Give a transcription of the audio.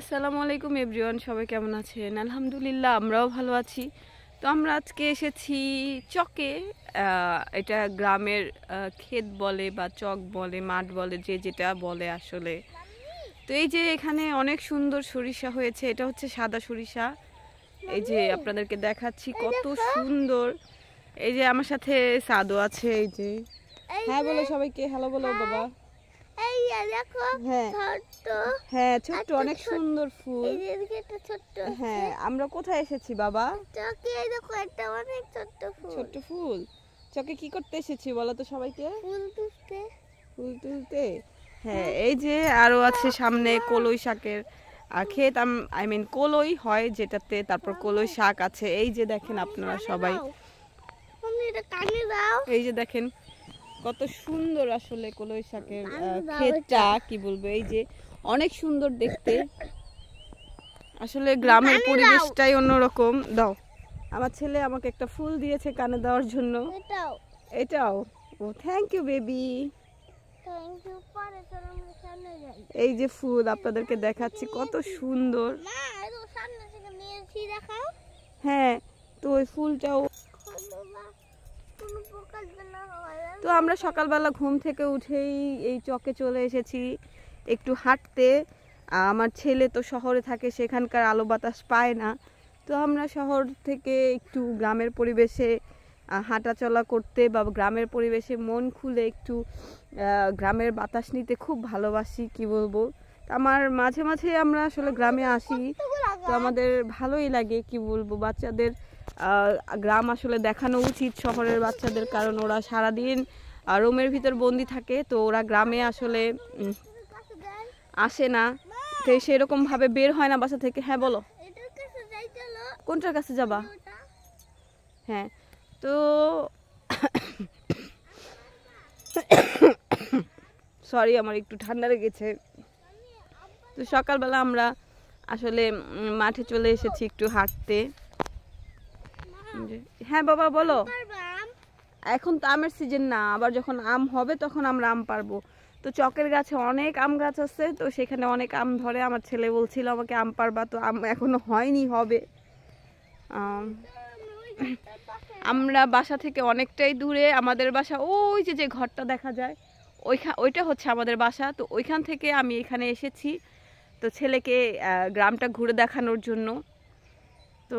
আসসালামু আলাইকুম এভরিওয়ান সবাই কেমন আছেন আলহামদুলিল্লাহ আমরাও ভালো আছি তো আমরা আজকে এসেছি চকে এটা গ্রামের ক্ষেত বলে বা চক বলে মাঠ বলে যে যেটা বলে আসলে তো এই যে এখানে অনেক সুন্দর সরিষা হয়েছে এটা হচ্ছে সাদা সরিষা এই যে আপনাদেরকে দেখাচ্ছি কত সুন্দর এই যে আমার সাথে সাদো আছে এই যে হ্যাঁ বলো সবাইকে হ্যালো বলো বাবা এই দেখো হ্যাঁ, হ্যাঁ অনেক সুন্দর ফুল হ্যাঁ আমরা কোথায় এসেছি বাবা চকে দেখো অনেক ফুল ফুল চকে কি করতে এসেছি বলো তো সবাইকে ফুল তুলতে ফুল তুলতে হ্যাঁ, হ্যাঁ। এই যে আরো আছে সামনে কলই শাকের খেতাম আই মিন কলই হয় যেটাতে তারপর কলই শাক আছে এই যে দেখেন আপনারা সবাই এই যে দেখেন কত সুন্দর আসলে কলই শাকের ক্ষেতটা কি বলবো এই যে অনেক সুন্দর দেখতে আসলে গ্রামের পরিবেশটাই অন্যরকম দাও আমার ছেলে আমাকে একটা ফুল দিয়েছে কানে দেওয়ার জন্য এটাও ও থ্যাংক ইউ বেবি এই যে ফুল আপনাদেরকে দেখাচ্ছি কত সুন্দর হ্যাঁ তো ওই ফুলটাও তো আমরা সকালবেলা ঘুম থেকে উঠেই এই চকে চলে এসেছি একটু হাঁটতে আমার ছেলে তো শহরে থাকে সেখানকার আলো বাতাস পায় না তো আমরা শহর থেকে একটু গ্রামের পরিবেশে হাঁটাচলা করতে বা গ্রামের পরিবেশে মন খুলে একটু গ্রামের বাতাস নিতে খুব ভালোবাসি কি বলবো আমার মাঝে মাঝে আমরা আসলে গ্রামে আসি তো আমাদের ভালোই লাগে কি বলবো বাচ্চাদের গ্রাম আসলে দেখানো উচিত শহরের বাচ্চাদের কারণ ওরা সারাদিন রুমের ভিতর বন্দি থাকে তো ওরা গ্রামে আসলে আসে না তো সেরকমভাবে বের হয় না বাসা থেকে হ্যাঁ বলো কোনটার কাছে যাবা হ্যাঁ তো সরি আমার একটু ঠান্ডা লেগেছে তো সকালবেলা আমরা আসলে মাঠে চলে এসেছি একটু হাঁটতে হ্যাঁ বাবা বলো এখন তো আমের সিজন না আবার যখন আম হবে তখন আমরা আম পারবো তো চকের গাছে অনেক আম গাছ আছে তো সেখানে অনেক আম ধরে আমার ছেলে বলছিল আমাকে আম পারবা তো আম এখনো হয়নি হবে আমরা বাসা থেকে অনেকটাই দূরে আমাদের বাসা ওই যে যে ঘরটা দেখা যায় ওইখান ওইটা হচ্ছে আমাদের বাসা তো ওইখান থেকে আমি এখানে এসেছি তো ছেলেকে গ্রামটা ঘুরে দেখানোর জন্য তো